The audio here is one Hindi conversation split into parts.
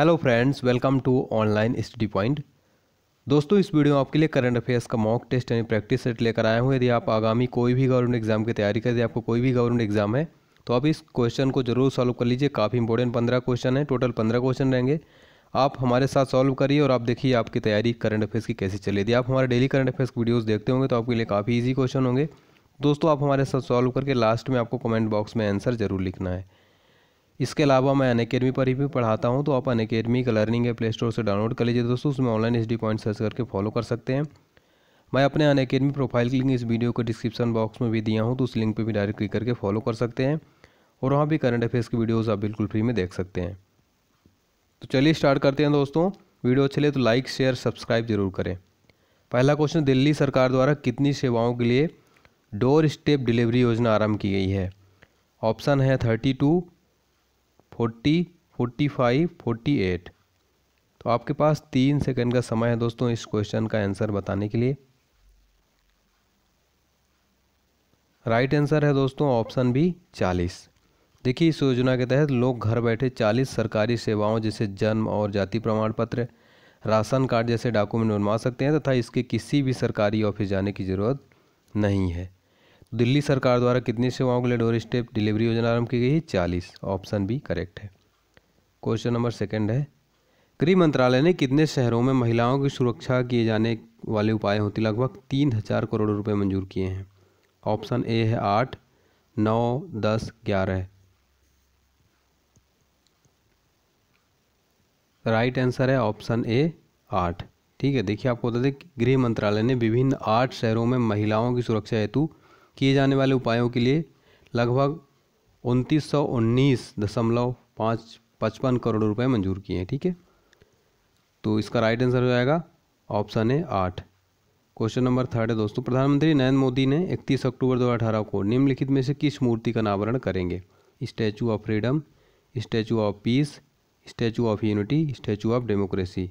hello friends welcome to online study point दोस्तों इस वीडियो में आपके लिए करंट अफेयर्स का मॉक टेस्ट यानी प्रैक्टिस सेट लेकर आया हूँ यदि आप आगामी कोई भी गवर्नमेंट एग्जाम की तैयारी करें आपको कोई भी गवर्नमेंट एग्जाम है तो आप इस क्वेश्चन को जरूर सॉल्व कर लीजिए काफ़ी इंपॉर्टेंट पंद्रह क्वेश्चन है टोटल पंद्रह क्वेश्चन रहेंगे आप हमारे साथ सॉल्व करिए और आप देखिए आपकी तैयारी करंट अफेयर्स की कैसी चले यदि आप हमारे डेली करंट अफेयर्स की वीडियोज़ देखते होंगे तो आपके लिए काफ़ी ईजी क्वेश्चन होंगे दोस्तों आप हमारे साथ सॉल्व करके लास्ट में आपको कमेंट बॉक्स में आंसर जरूर लिखना है इसके अलावा मैं अन अकेडमी पर ही भी पढ़ाता हूँ तो आप अन अकेडमी का लर्निंग है प्ले स्टोर से डाउनलोड कर लीजिए दोस्तों उसमें online H D point search करके फॉलो कर सकते हैं मैं अपने अन अकेडमी प्रोफाइल की लिंक इस वीडियो को डिस्क्रिप्शन बॉक्स में भी दिया हूँ तो उस लिंक पर भी डायरेक्ट क्लिक करके फॉलो कर सकते हैं और वहाँ भी करंट अफेयर्स की वीडियोज़ आप बिल्कुल फ्री में देख सकते हैं तो चलिए स्टार्ट करते हैं दोस्तों वीडियो अच्छे लिए तो लाइक शेयर सब्सक्राइब जरूर करें पहला क्वेश्चन दिल्ली सरकार द्वारा कितनी सेवाओं के लिए डोर स्टेप डिलीवरी योजना आरंभ की गई है ऑप्शन है thirty two forty forty five forty eight तो आपके पास तीन सेकंड का समय है दोस्तों इस क्वेश्चन का आंसर बताने के लिए राइट आंसर है दोस्तों ऑप्शन बी चालीस देखिए इस योजना के तहत लोग घर बैठे चालीस सरकारी सेवाओं जैसे जन्म और जाति प्रमाण पत्र राशन कार्ड जैसे डॉक्यूमेंट बनवा सकते हैं तथा इसके किसी भी सरकारी ऑफिस जाने की ज़रूरत नहीं है दिल्ली सरकार द्वारा कितनी सेवाओं के लिए डोर स्टेप डिलीवरी योजना आरंभ की गई है चालीस ऑप्शन बी करेक्ट है क्वेश्चन नंबर सेकंड है गृह मंत्रालय ने कितने शहरों में महिलाओं की सुरक्षा किए जाने वाले उपाय होते लगभग तीन हजार करोड़ रुपए मंजूर किए हैं ऑप्शन ए है आठ नौ दस ग्यारह राइट आंसर है ऑप्शन ए आठ ठीक है देखिए आपको बता दें गृह मंत्रालय ने विभिन्न आठ शहरों में महिलाओं की सुरक्षा हेतु किए जाने वाले उपायों के लिए लगभग उनतीस सौ उन्नीस दशमलव पाँच पचपन करोड़ रुपए मंजूर किए हैं ठीक है तो इसका राइट आंसर हो जाएगा ऑप्शन है आठ क्वेश्चन नंबर थर्ड है दोस्तों प्रधानमंत्री नरेंद्र मोदी ने 31 अक्टूबर 2018 को निम्नलिखित में से किस मूर्ति का अनावरण करेंगे statue of freedom statue of peace statue of unity statue of democracy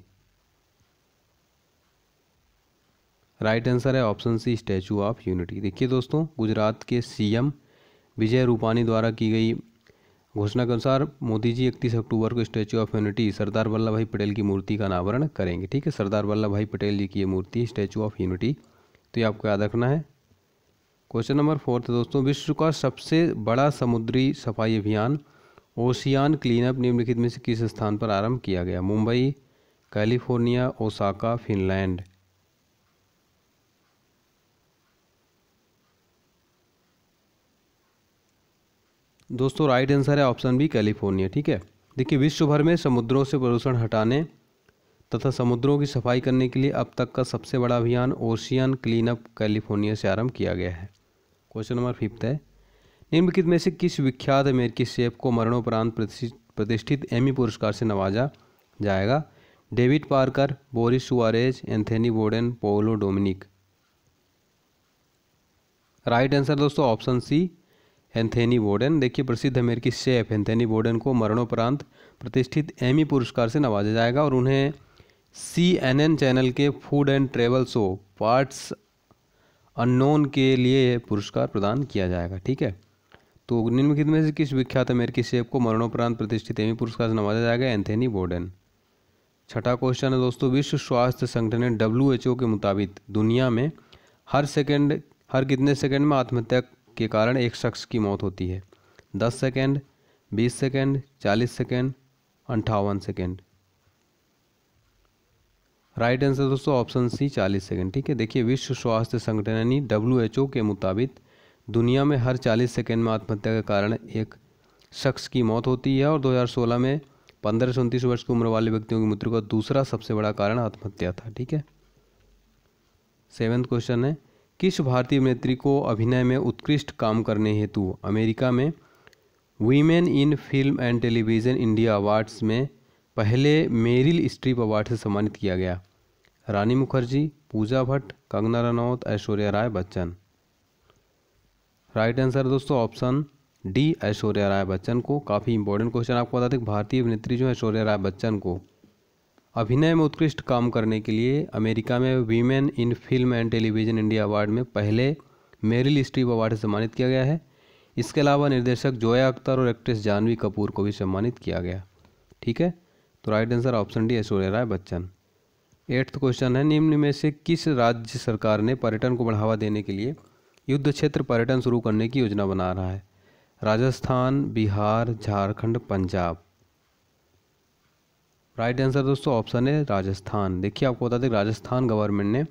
right answer है option C statue of unity देखिए दोस्तों गुजरात के सीएम विजय रूपानी द्वारा की गई घोषणा के अनुसार मोदी जी इकतीस अक्टूबर को statue of unity Sardar Vallabhbhai Patel की मूर्ति का अनावरण करेंगे ठीक है सरदार वल्लभ भाई पटेल जी की ये मूर्ति स्टैचू ऑफ यूनिटी तो ये आपको याद रखना है क्वेश्चन नंबर फोर्थ दोस्तों विश्व का सबसे बड़ा समुद्री सफाई अभियान ओशियान क्लीनअप निम्नलिखित में से किस स्थान पर आरंभ किया गया मुंबई कैलिफोर्निया ओसाका फिनलैंड दोस्तों राइट आंसर है ऑप्शन बी कैलिफोर्निया ठीक है देखिए विश्व भर में समुद्रों से प्रदूषण हटाने तथा समुद्रों की सफाई करने के लिए अब तक का सबसे बड़ा अभियान ओशियन क्लीनअप कैलिफोर्निया से आरंभ किया गया है क्वेश्चन नंबर फिफ्थ है निम्नलिखित में से किस विख्यात अमेरिकी शेफ को मरणोपरांत प्रतिष्ठित एमी पुरस्कार से नवाजा जाएगा David Parker Boris Suarez Anthony Bourdain Polo Dominic right answer दोस्तों ऑप्शन सी एंथेनी वोडन देखिए प्रसिद्ध अमेरिकी शेफ एंथेनी वोडन को मरणोपरांत प्रतिष्ठित एमी पुरस्कार से नवाजा जाएगा और उन्हें सी एन एन चैनल के food and travel show parts unknown के लिए पुरस्कार प्रदान किया जाएगा ठीक है तो निम्नलिखित में से किस विख्यात अमेरिकी शेफ को मरणोपरांत प्रतिष्ठित एमी पुरस्कार से नवाजा जाएगा एंथेनी वोडन छठा क्वेश्चन है दोस्तों विश्व स्वास्थ्य संगठन एच डब्ल्यू के मुताबिक दुनिया में हर सेकेंड हर कितने सेकेंड में आत्महत्या के कारण एक शख्स की मौत होती है दस सेकेंड बीस सेकेंड चालीस सेकेंड अंठावन सेकेंड राइट आंसर दोस्तों ऑप्शन सी चालीस सेकेंड ठीक है देखिए विश्व स्वास्थ्य संगठन यानी डब्ल्यू के मुताबिक दुनिया में हर चालीस सेकेंड में आत्महत्या के कारण एक शख्स की मौत होती है और 2016 में पंद्रह से उनतीस वर्ष की उम्र वाले व्यक्तियों की मृत्यु का दूसरा सबसे बड़ा कारण आत्महत्या था ठीक है सेवेंथ क्वेश्चन है किस भारतीय अभिनेत्री को अभिनय में उत्कृष्ट काम करने हेतु अमेरिका में women in film and television India awards में पहले मेरिल स्ट्रीप अवार्ड से सम्मानित किया गया रानी मुखर्जी पूजा भट्ट कंगना रनौत ऐश्वर्या राय बच्चन राइट आंसर दोस्तों ऑप्शन डी ऐश्वर्या राय बच्चन को काफ़ी इंपॉर्टेंट क्वेश्चन आपको बता दें भारतीय अभिनेत्री जो ऐश्वर्या राय बच्चन को अभिनय में उत्कृष्ट काम करने के लिए अमेरिका में women in film and television India award में पहले मेरिल स्ट्रीप अवार्ड से सम्मानित किया गया है इसके अलावा निर्देशक जोया अख्तर और एक्ट्रेस जानवी कपूर को भी सम्मानित किया गया ठीक है तो right answer option D Aishwarya Rai Bachchan eighth question है निम्न में से किस राज्य सरकार ने पर्यटन को बढ़ावा देने के लिए युद्ध क्षेत्र पर्यटन शुरू करने की योजना बना रहा है राजस्थान बिहार झारखंड पंजाब राइट आंसर दोस्तों ऑप्शन है राजस्थान देखिए आपको बता दें राजस्थान गवर्नमेंट ने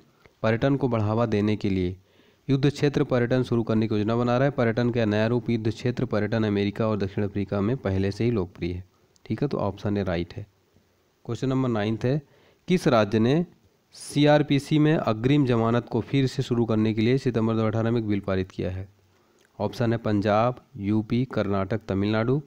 पर्यटन को बढ़ावा देने के लिए युद्ध क्षेत्र पर्यटन शुरू करने की योजना बना रहा है पर्यटन का नया रूप युद्ध क्षेत्र पर्यटन अमेरिका और दक्षिण अफ्रीका में पहले से ही लोकप्रिय है ठीक है तो ऑप्शन ए राइट है क्वेश्चन नंबर नाइन्थ है किस राज्य ने सीआरपीसी में अग्रिम जमानत को फिर से शुरू करने के लिए सितंबर दो में एक बिल पारित किया है ऑप्शन है Punjab UP Karnataka Tamil Nadu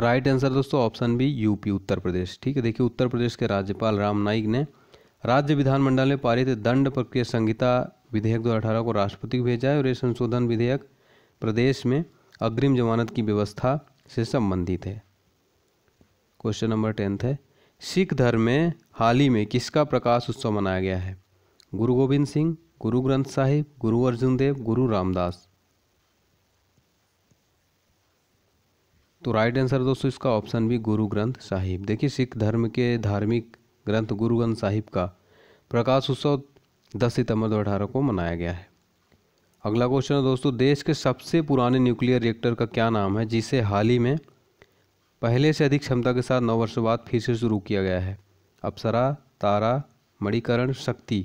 right answer दोस्तों option B UP Uttar Pradesh ठीक है देखिए उत्तर प्रदेश के राज्यपाल राम नाईक ने राज्य विधानमंडल में पारित दंड प्रक्रिया संहिता विधेयक दो को राष्ट्रपति को भेजा है और ये संशोधन विधेयक प्रदेश में अग्रिम जमानत की व्यवस्था से संबंधित है क्वेश्चन नंबर टेंथ है सिख धर्म में हाल ही में किसका प्रकाश उत्सव मनाया गया है गुरु गोविंद सिंह गुरु ग्रंथ साहिब गुरु अर्जुन देव गुरु रामदास तो राइट आंसर दोस्तों इसका ऑप्शन भी गुरु ग्रंथ साहिब देखिए सिख धर्म के धार्मिक ग्रंथ गुरु ग्रंथ साहिब का प्रकाश उत्सव दस सितंबर 2018 को मनाया गया है अगला क्वेश्चन है दोस्तों देश के सबसे पुराने न्यूक्लियर रिएक्टर का क्या नाम है जिसे हाल ही में पहले से अधिक क्षमता के साथ नौ वर्ष बाद फिर से शुरू किया गया है अप्सरा तारा मणिकरण शक्ति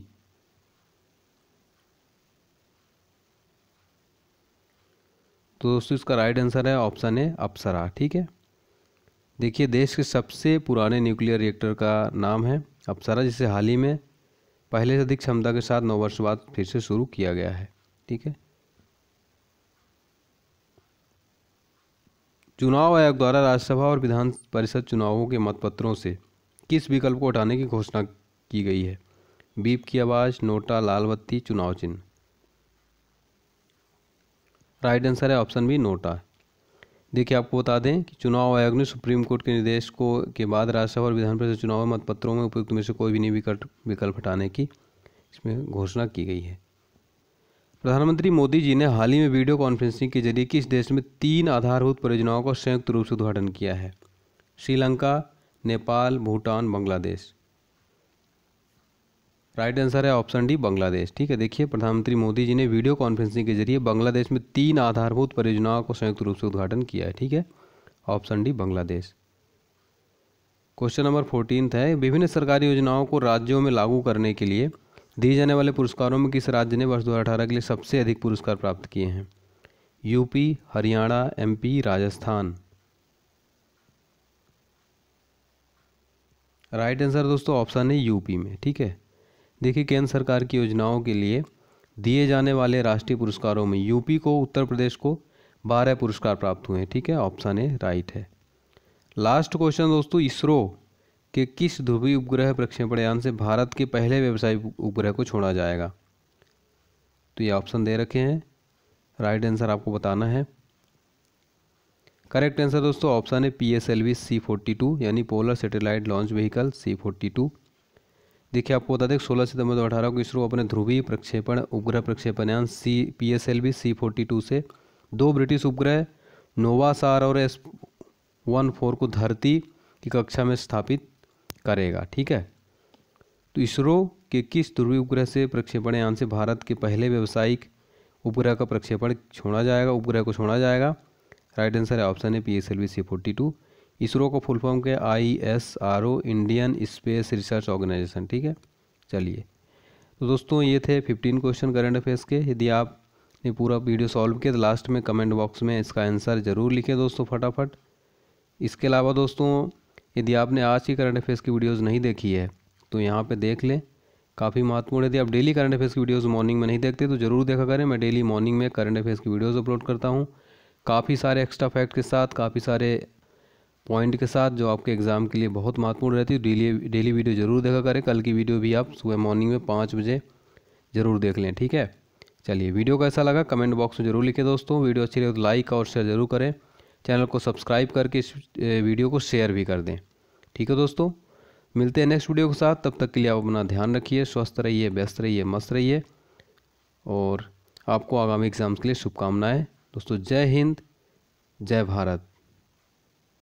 तो दोस्तों इसका राइट आंसर है ऑप्शन ए अप्सरा ठीक है देखिए देश के सबसे पुराने न्यूक्लियर रिएक्टर का नाम है अप्सरा जिसे हाल ही में पहले से अधिक क्षमता के साथ नौ वर्ष बाद फिर से शुरू किया गया है ठीक है चुनाव आयोग द्वारा राज्यसभा और विधान परिषद चुनावों के मतपत्रों से किस विकल्प को उठाने की घोषणा की गई है बीप की आवाज़ नोटा लाल बत्ती चुनाव चिन्ह राइट आंसर है ऑप्शन बी नोटा देखिए आपको बता दें कि चुनाव आयोग ने सुप्रीम कोर्ट के निर्देश को के बाद राज्यसभा और विधान परिषद चुनाव मतपत्रों में उपयुक्त में से कोई भी नहीं विकल्प विकल्प हटाने की इसमें घोषणा की गई है प्रधानमंत्री मोदी जी ने हाल ही में वीडियो कॉन्फ्रेंसिंग के जरिए किस देश में तीन आधारभूत परियोजनाओं का संयुक्त रूप से उद्घाटन किया है श्रीलंका नेपाल भूटान बांग्लादेश राइट आंसर है ऑप्शन डी बांग्लादेश ठीक है देखिए प्रधानमंत्री मोदी जी ने वीडियो कॉन्फ्रेंसिंग के जरिए बांग्लादेश में तीन आधारभूत परियोजनाओं को संयुक्त रूप से उद्घाटन किया है ठीक है option D Bangladesh question number fourteen है विभिन्न सरकारी योजनाओं को राज्यों में लागू करने के लिए दिए जाने वाले पुरस्कारों में किस राज्य ने वर्ष दो के लिए सबसे अधिक पुरस्कार प्राप्त किए हैं UP Haryana M Rajasthan right answer दोस्तों ऑप्शन है यूपी में ठीक है देखिए केंद्र सरकार की योजनाओं के लिए दिए जाने वाले राष्ट्रीय पुरस्कारों में यूपी को उत्तर प्रदेश को बारह पुरस्कार प्राप्त हुए हैं ठीक है ऑप्शन ए राइट है लास्ट क्वेश्चन दोस्तों इसरो के किस ध्रुवी उपग्रह प्रक्षेपण यान से भारत के पहले व्यवसायिक उपग्रह को छोड़ा जाएगा तो ये ऑप्शन दे रखे हैं राइट आंसर आपको बताना है करेक्ट आंसर दोस्तों ऑप्शन है P S L V C forty two यानी polar satellite launch vehicle C forty two देखिए आपको बता दें सोलह सितंबर दो अठारह को इसरो अपने ध्रुवीय प्रक्षेपण उपग्रह प्रक्षेपण यान C P S L V C forty two से दो ब्रिटिश उपग्रह नोवासार और एस वन फोर को धरती की कक्षा में स्थापित करेगा ठीक है तो इसरो के किस ध्रुवी उपग्रह से प्रक्षेपण यान से भारत के पहले व्यावसायिक उपग्रह का प्रक्षेपण छोड़ा जाएगा उपग्रह को छोड़ा जाएगा राइट आंसर है ऑप्शन है P S L V C forty two ISRO को फुल फॉर्म क्या I S R O Indian space research organisation ठीक है चलिए तो दोस्तों ये थे फिफ्टीन क्वेश्चन करंट अफेयर्स के यदि आप पूरा वीडियो सॉल्व किया तो लास्ट में कमेंट बॉक्स में इसका आंसर ज़रूर लिखें दोस्तों फटाफट इसके अलावा दोस्तों यदि आपने आज की करंट अफेयर्स की वीडियोज़ नहीं देखी है तो यहाँ पर देख लें काफ़ी महत्वपूर्ण यदि आप डेली करंट अफेयर्स की वीडियोस मॉर्निंग में नहीं देखते तो ज़रूर देखा करें मैं डेली मॉर्निंग में करंट अफेयर्स की वीडियोज़ अपलोड करता हूँ काफ़ी सारे एक्स्ट्रा फैक्ट के साथ काफ़ी सारे पॉइंट के साथ जो आपके एग्ज़ाम के लिए बहुत महत्वपूर्ण रहती है डेली डेली वीडियो ज़रूर देखा करें कल की वीडियो भी आप सुबह मॉर्निंग में पाँच बजे ज़रूर देख लें ठीक है चलिए वीडियो कैसा लगा कमेंट बॉक्स में ज़रूर लिखें दोस्तों वीडियो अच्छी लगे तो लाइक और शेयर ज़रूर करें चैनल को सब्सक्राइब करके इस वीडियो को शेयर भी कर दें ठीक है दोस्तों मिलते हैं नेक्स्ट वीडियो के साथ तब तक के लिए आप अपना ध्यान रखिए स्वस्थ रहिए व्यस्त रहिए मस्त रहिए और आपको आगामी एग्ज़ाम्स के लिए शुभकामनाएं दोस्तों जय हिंद जय भारत